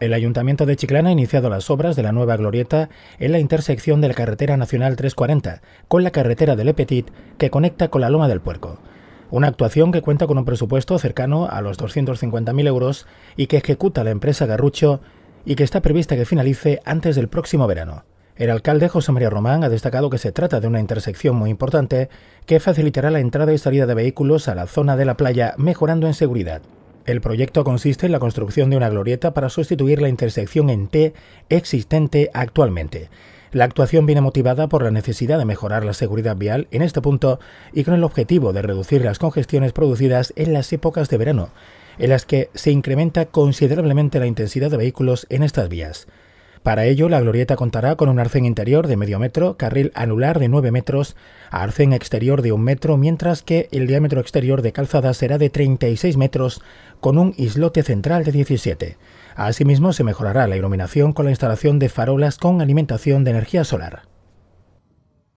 El Ayuntamiento de Chiclana ha iniciado las obras de la nueva glorieta en la intersección de la carretera nacional 340 con la carretera de Le que conecta con la Loma del Puerco. Una actuación que cuenta con un presupuesto cercano a los 250.000 euros y que ejecuta la empresa Garrucho y que está prevista que finalice antes del próximo verano. El alcalde José María Román ha destacado que se trata de una intersección muy importante que facilitará la entrada y salida de vehículos a la zona de la playa, mejorando en seguridad. El proyecto consiste en la construcción de una glorieta para sustituir la intersección en T existente actualmente. La actuación viene motivada por la necesidad de mejorar la seguridad vial en este punto y con el objetivo de reducir las congestiones producidas en las épocas de verano, en las que se incrementa considerablemente la intensidad de vehículos en estas vías. Para ello, la glorieta contará con un arcén interior de medio metro, carril anular de 9 metros, arcén exterior de 1 metro, mientras que el diámetro exterior de calzada será de 36 metros, con un islote central de 17. Asimismo, se mejorará la iluminación con la instalación de farolas con alimentación de energía solar.